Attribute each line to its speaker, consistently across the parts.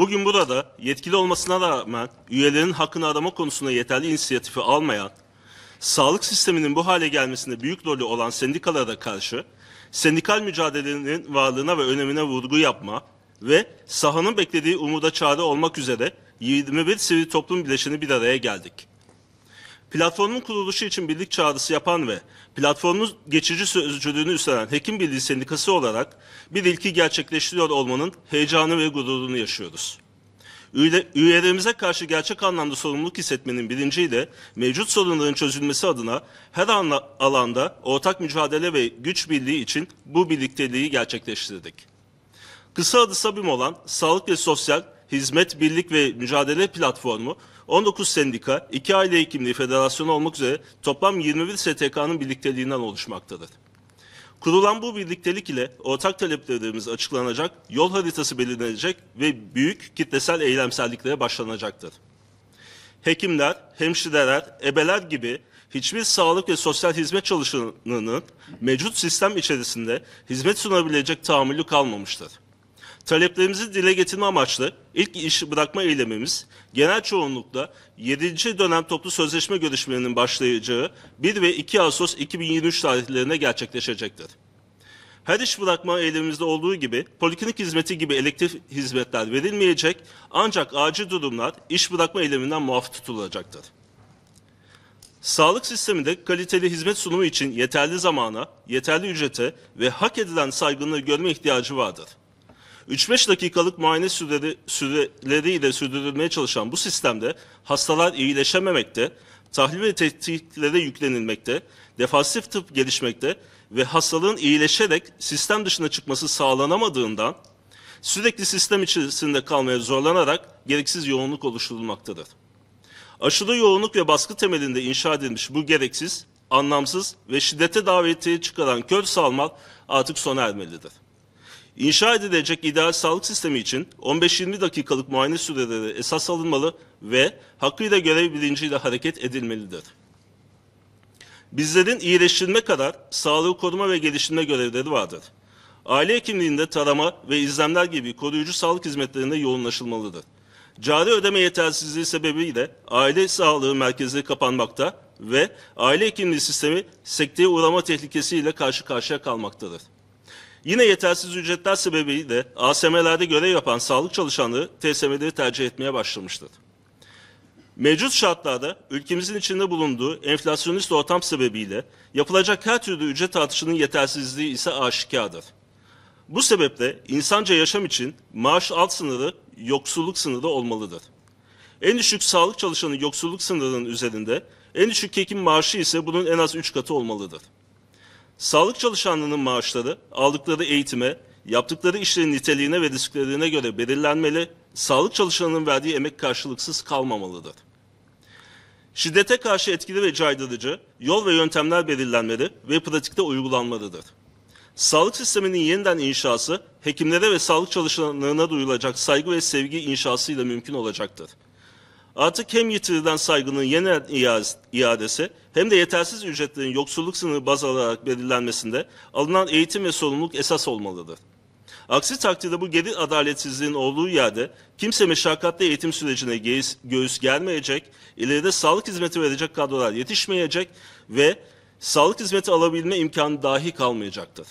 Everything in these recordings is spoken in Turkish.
Speaker 1: Bugün burada yetkili olmasına rağmen üyelerin hakkını arama konusunda yeterli inisiyatifi almayan, sağlık sisteminin bu hale gelmesinde büyük rolü olan sendikalara karşı sendikal mücadelenin varlığına ve önemine vurgu yapma ve sahanın beklediği umuda çare olmak üzere 21 sivil toplum bileşeni bir araya geldik. Platformun kuruluşu için birlik çağrısı yapan ve Platformunuz geçici sözcülüğünü üstlenen Hekim Birliği Sendikası olarak bir ilki gerçekleştiriyor olmanın heyecanı ve gururunu yaşıyoruz. Üyelerimize karşı gerçek anlamda sorumluluk hissetmenin bilinciyle mevcut sorunların çözülmesi adına her alanda ortak mücadele ve güç birliği için bu birlikteliği gerçekleştirdik. Kısa adı sabim olan Sağlık ve Sosyal Hizmet, Birlik ve Mücadele Platformu, 19 sendika, 2 aile hekimliği federasyonu olmak üzere toplam 21 STK'nın birlikteliğinden oluşmaktadır. Kurulan bu birliktelik ile ortak taleplerimiz açıklanacak, yol haritası belirlenecek ve büyük kitlesel eylemselliklere başlanacaktır. Hekimler, hemşireler, ebeler gibi hiçbir sağlık ve sosyal hizmet çalışanının mevcut sistem içerisinde hizmet sunabilecek tahammülü kalmamıştır. Taleplerimizi dile getirme amaçlı ilk işi bırakma eylemimiz genel çoğunlukla 7. dönem toplu sözleşme görüşmelerinin başlayacağı 1 ve 2 Ağustos 2023 tarihlerine gerçekleşecektir. Her iş bırakma eylemimizde olduğu gibi poliklinik hizmeti gibi elektif hizmetler verilmeyecek ancak acil durumlar iş bırakma eyleminden muaf tutulacaktır. Sağlık sisteminde kaliteli hizmet sunumu için yeterli zamana, yeterli ücrete ve hak edilen saygınlığı görme ihtiyacı vardır. 3-5 dakikalık muayene süreleri, süreleriyle sürdürülmeye çalışan bu sistemde hastalar iyileşememekte, tahlil ve tetkiklere yüklenilmekte, defansif tıp gelişmekte ve hastalığın iyileşerek sistem dışına çıkması sağlanamadığından sürekli sistem içerisinde kalmaya zorlanarak gereksiz yoğunluk oluşturulmaktadır. Aşırı yoğunluk ve baskı temelinde inşa edilmiş bu gereksiz, anlamsız ve şiddete davetiye çıkaran kör salmal artık sona ermelidir. İnşa edilecek ideal sağlık sistemi için 15-20 dakikalık muayene süreleri esas alınmalı ve hakkıyla görev bilinciyle hareket edilmelidir. Bizlerin iyileştirme kadar sağlığı koruma ve geliştirme görevleri vardır. Aile hekimliğinde tarama ve izlemler gibi koruyucu sağlık hizmetlerine yoğunlaşılmalıdır. Cari ödeme yetersizliği sebebiyle aile sağlığı merkezleri kapanmakta ve aile hekimliği sistemi sekteye uğrama tehlikesiyle karşı karşıya kalmaktadır. Yine yetersiz ücretler sebebiyle ASM'lerde görev yapan sağlık çalışanları TSM'leri tercih etmeye başlamıştır. Mevcut şartlarda ülkemizin içinde bulunduğu enflasyonist ortam sebebiyle yapılacak her türlü ücret artışının yetersizliği ise aşikardır. Bu sebeple insanca yaşam için maaş alt sınırı yoksulluk sınırı olmalıdır. En düşük sağlık çalışanı yoksulluk sınırının üzerinde, en düşük hekim maaşı ise bunun en az 3 katı olmalıdır. Sağlık çalışanlarının maaşları aldıkları eğitime, yaptıkları işlerin niteliğine ve risklerine göre belirlenmeli, sağlık çalışanının verdiği emek karşılıksız kalmamalıdır. Şiddete karşı etkili ve caydırıcı yol ve yöntemler belirlenmeli ve pratikte uygulanmalıdır. Sağlık sisteminin yeniden inşası, hekimlere ve sağlık çalışanlarına duyulacak saygı ve sevgi inşasıyla mümkün olacaktır. Artık hem yitirilen saygının yeniden iadesi hem de yetersiz ücretlerin yoksulluk sınırı baz alarak belirlenmesinde alınan eğitim ve sorumluluk esas olmalıdır. Aksi takdirde bu gelir adaletsizliğin olduğu yerde kimse meşakkatli eğitim sürecine göğüs gelmeyecek, ileride sağlık hizmeti verecek kadrolar yetişmeyecek ve sağlık hizmeti alabilme imkanı dahi kalmayacaktır.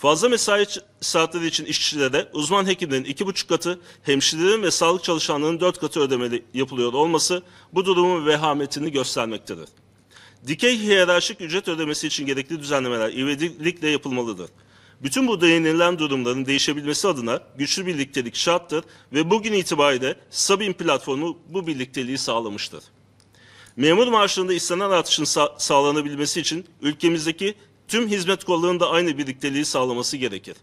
Speaker 1: Fazla mesai saatleri için işçilere de uzman hekimlerin iki buçuk katı, hemşirelerin ve sağlık çalışanlarının dört katı ödemeli yapılıyor olması bu durumun vehametini göstermektedir. Dikey hiyerarşik ücret ödemesi için gerekli düzenlemeler ivedilikle yapılmalıdır. Bütün bu değinilen durumların değişebilmesi adına güçlü birliktelik şarttır ve bugün itibariyle Sabin platformu bu birlikteliği sağlamıştır. Memur maaşlarında istenen artışın sağlanabilmesi için ülkemizdeki tüm hizmet kollarının da aynı birlikteliği sağlaması gerekir.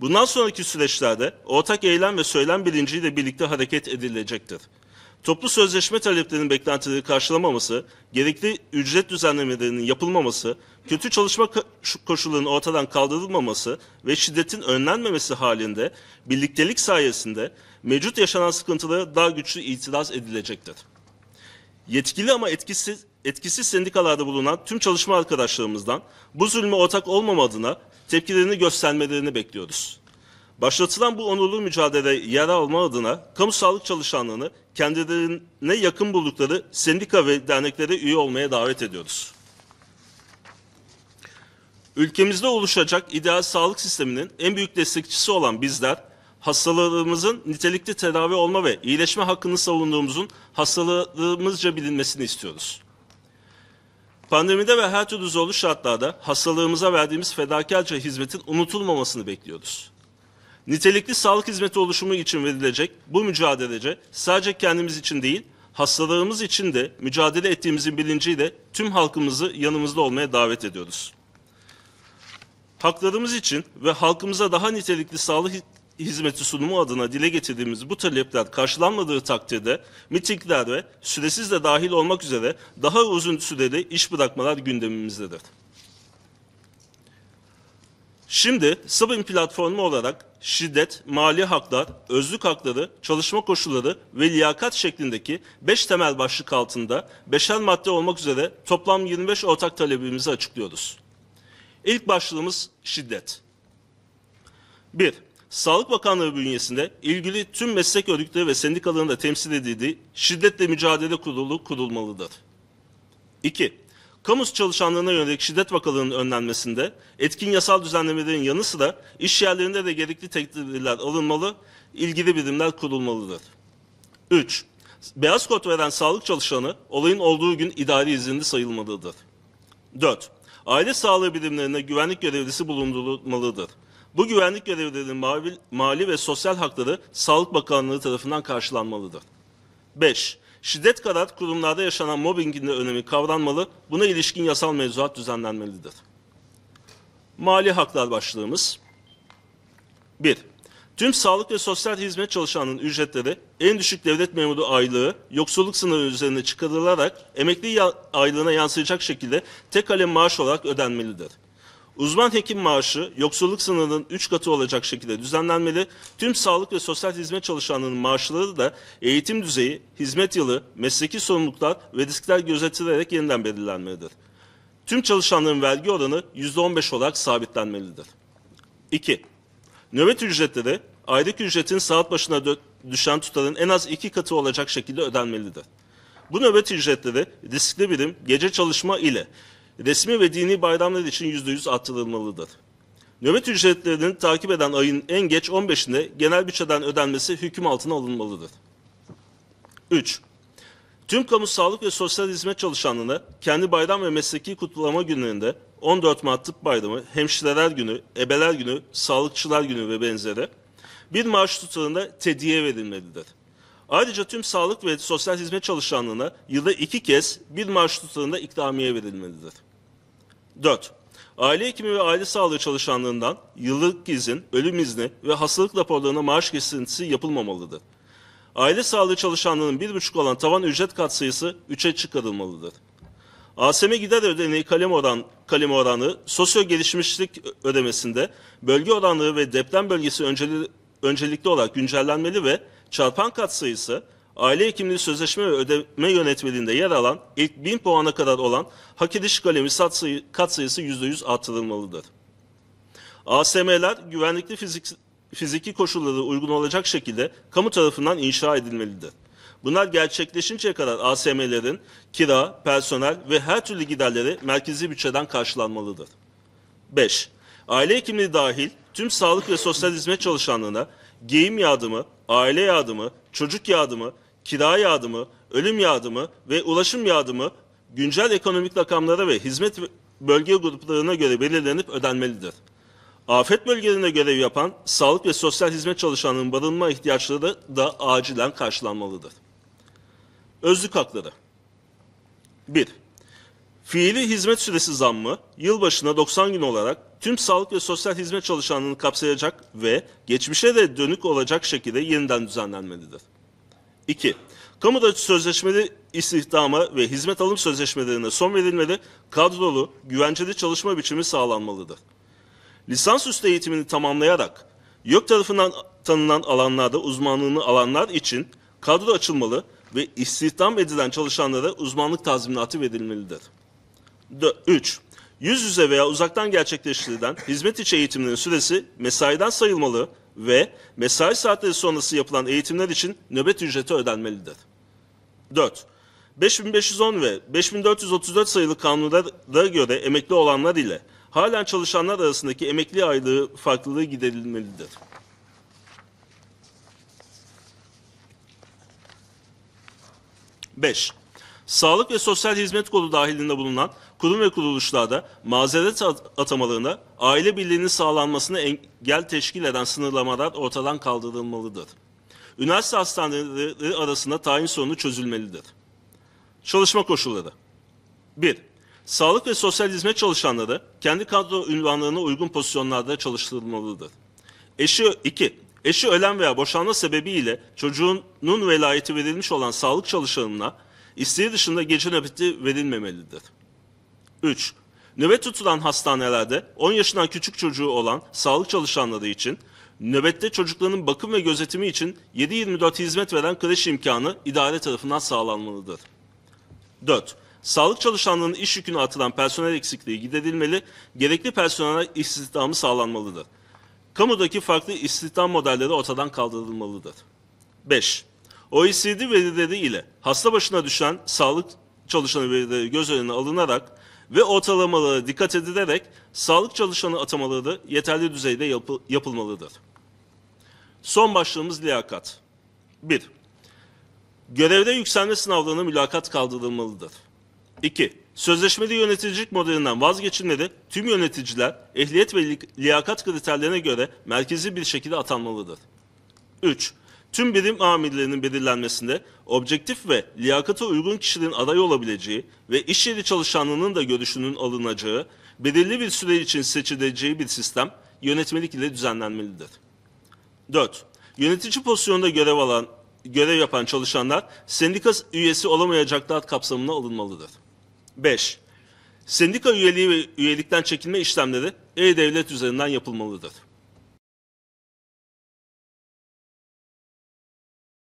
Speaker 1: Bundan sonraki süreçlerde ortak eylem ve söylem bilinciyle birlikte hareket edilecektir. Toplu sözleşme taleplerinin beklentileri karşılamaması, gerekli ücret düzenlemelerinin yapılmaması, kötü çalışma koşullarının ortadan kaldırılmaması ve şiddetin önlenmemesi halinde birliktelik sayesinde mevcut yaşanan sıkıntılara daha güçlü itiraz edilecektir. Yetkili ama etkisiz etkisiz sendikalarda bulunan tüm çalışma arkadaşlarımızdan bu zulme ortak olmam adına tepkilerini göstermelerini bekliyoruz. Başlatılan bu onurlu mücadele yer alma adına kamu sağlık çalışanlığını kendilerine yakın buldukları sendika ve derneklere üye olmaya davet ediyoruz. Ülkemizde oluşacak ideal sağlık sisteminin en büyük destekçisi olan bizler, hastalarımızın nitelikli tedavi olma ve iyileşme hakkını savunduğumuzun hastalarımızca bilinmesini istiyoruz. Pandemide ve her türlü zorlu şartlarda hastalığımıza verdiğimiz fedakarca hizmetin unutulmamasını bekliyoruz. Nitelikli sağlık hizmeti oluşumu için verilecek bu mücadelece sadece kendimiz için değil, hastalığımız için de mücadele ettiğimizin bilinciyle tüm halkımızı yanımızda olmaya davet ediyoruz. Haklarımız için ve halkımıza daha nitelikli sağlık hizmeti sunumu adına dile getirdiğimiz bu talepler karşılanmadığı takdirde mitingler ve süresiz de dahil olmak üzere daha uzun süreli iş bırakmalar gündemimizdedir. Şimdi Sabin platformu olarak şiddet, mali haklar, özlük hakları, çalışma koşulları ve liyakat şeklindeki 5 temel başlık altında beşer madde olmak üzere toplam 25 ortak talebimizi açıklıyoruz. İlk başlığımız şiddet. 1. Sağlık Bakanlığı bünyesinde ilgili tüm meslek örgütleri ve sendikaların da temsil edildiği şiddetle mücadele kurulu kurulmalıdır. 2. Kamu çalışanlarına yönelik şiddet vakalarının önlenmesinde etkin yasal düzenlemelerin yanı sıra iş yerlerinde de gerekli tedbirler alınmalı, ilgili birimler kurulmalıdır. 3. Beyaz kod veren sağlık çalışanı olayın olduğu gün idari izinli sayılmalıdır. 4. Aile sağlığı birimlerine güvenlik görevlisi bulundurulmalıdır. Bu güvenlik görevlerinin mali, mali ve sosyal hakları Sağlık Bakanlığı tarafından karşılanmalıdır. 5. Şiddet kadar kurumlarda yaşanan mobbingin de önemi kavranmalı, buna ilişkin yasal mevzuat düzenlenmelidir. Mali haklar başlığımız 1. Tüm sağlık ve sosyal hizmet çalışanının ücretleri en düşük devlet memuru aylığı yoksulluk sınırı üzerine çıkarılarak emekli aylığına yansıyacak şekilde tek kalem maaş olarak ödenmelidir. Uzman hekim maaşı yoksulluk sınırının 3 katı olacak şekilde düzenlenmeli. Tüm sağlık ve sosyal hizmet çalışanlarının maaşları da eğitim düzeyi, hizmet yılı, mesleki sorumluluklar ve riskler gözetilerek yeniden belirlenmelidir. Tüm çalışanların vergi oranı %15 olarak sabitlenmelidir. 2. Nöbet ücretleri aylık ücretin saat başına düşen tutarın en az iki katı olacak şekilde ödenmelidir. Bu nöbet ücretleri riskli birim, gece çalışma ile resmi ve dini bayramlar için yüzde yüz artırılmalıdır. Nöbet ücretlerinin takip eden ayın en geç 15'inde genel bütçeden ödenmesi hüküm altına alınmalıdır. 3. Tüm kamu sağlık ve sosyal hizmet çalışanlarına kendi bayram ve mesleki kutlama günlerinde 14 Mart Tıp Bayramı, Hemşireler Günü, Ebeler Günü, Sağlıkçılar Günü ve benzeri bir maaş tutarında tediye verilmelidir. Ayrıca tüm sağlık ve sosyal hizmet çalışanlarına yılda iki kez bir maaş tutarında ikramiye verilmelidir. 4. Aile hekimi ve aile sağlığı çalışanlığından yıllık izin, ölüm izni ve hastalık raporlarına maaş kesintisi yapılmamalıdır. Aile sağlığı çalışanlığının buçuk olan tavan ücret katsayısı 3'e çıkarılmalıdır. ASM gider ödeneği kalem, oran, kalem oranı sosyo gelişmişlik ödemesinde bölge oranları ve deprem bölgesi önceli, öncelikli olarak güncellenmeli ve çarpan katsayısı aile hekimliği sözleşme ve ödeme yönetmeliğinde yer alan ilk 1000 puana kadar olan hak ediş kalemi sat sayı, kat sayısı %100 artırılmalıdır. ASM'ler güvenlikli fizik, fiziki koşulları uygun olacak şekilde kamu tarafından inşa edilmelidir. Bunlar gerçekleşinceye kadar ASM'lerin kira, personel ve her türlü giderleri merkezi bütçeden karşılanmalıdır. 5. Aile hekimliği dahil tüm sağlık ve sosyal hizmet çalışanlarına giyim yardımı, aile yardımı, çocuk yardımı, kira yardımı, ölüm yardımı ve ulaşım yardımı güncel ekonomik rakamlara ve hizmet bölge gruplarına göre belirlenip ödenmelidir. Afet bölgelerinde görev yapan sağlık ve sosyal hizmet çalışanının barınma ihtiyaçları da acilen karşılanmalıdır. Özlük hakları 1. Fiili hizmet süresi zammı yılbaşına 90 gün olarak tüm sağlık ve sosyal hizmet çalışanını kapsayacak ve geçmişe de dönük olacak şekilde yeniden düzenlenmelidir. 2. Kamuda sözleşmeli istihdama ve hizmet alım sözleşmelerine son verilmeli, kadrolu, güvenceli çalışma biçimi sağlanmalıdır. Lisansüstü eğitimini tamamlayarak YÖK tarafından tanınan alanlarda uzmanlığını alanlar için kadro açılmalı ve istihdam edilen çalışanlara uzmanlık tazminatı verilmelidir. 3. Yüz yüze veya uzaktan gerçekleştirilen hizmet içi eğitimlerin süresi mesaiden sayılmalı, ve mesai saatleri sonrası yapılan eğitimler için nöbet ücreti ödenmelidir. 4. 5510 ve 5434 sayılı kanunlara göre emekli olanlar ile halen çalışanlar arasındaki emekli aylığı farklılığı giderilmelidir. Beş, Sağlık ve Sosyal Hizmet Kolu dahilinde bulunan kurum ve kuruluşlarda mazeret atamalarına aile birliğinin sağlanmasını engel teşkil eden sınırlamalar ortadan kaldırılmalıdır. Üniversite hastaneleri arasında tayin sorunu çözülmelidir. Çalışma koşulları 1. Sağlık ve sosyal hizmet çalışanları kendi kadro ünvanlarına uygun pozisyonlarda çalıştırılmalıdır. Eşi 2. Eşi ölen veya boşanma sebebiyle çocuğunun velayeti verilmiş olan sağlık çalışanına isteği dışında gece nöbeti verilmemelidir. 3. Nöbet tutulan hastanelerde 10 yaşından küçük çocuğu olan sağlık çalışanları için nöbette çocukların bakım ve gözetimi için 7-24 hizmet veren kreş imkanı idare tarafından sağlanmalıdır. 4. Sağlık çalışanlarının iş yükünü atılan personel eksikliği giderilmeli, gerekli personel istihdamı sağlanmalıdır. Kamudaki farklı istihdam modelleri ortadan kaldırılmalıdır. 5. OECD verileri ile hasta başına düşen sağlık çalışanı verileri göz önüne alınarak ve ortalamalara dikkat edilerek sağlık çalışanı atamaları yeterli düzeyde yapı, yapılmalıdır. Son başlığımız liyakat. 1. Görevde yükselme sınavlarına mülakat kaldırılmalıdır. 2. Sözleşmeli yöneticilik modelinden vazgeçilmeli tüm yöneticiler ehliyet ve liyakat kriterlerine göre merkezi bir şekilde atanmalıdır. 3 tüm birim amirlerinin belirlenmesinde objektif ve liyakata uygun kişilerin aday olabileceği ve iş yeri çalışanlığının da görüşünün alınacağı, belirli bir süre için seçileceği bir sistem yönetmelik ile düzenlenmelidir. 4. Yönetici pozisyonda görev alan görev yapan çalışanlar sendika üyesi olamayacaklar kapsamına alınmalıdır. 5. Sendika üyeliği ve üyelikten çekilme işlemleri e-devlet üzerinden yapılmalıdır.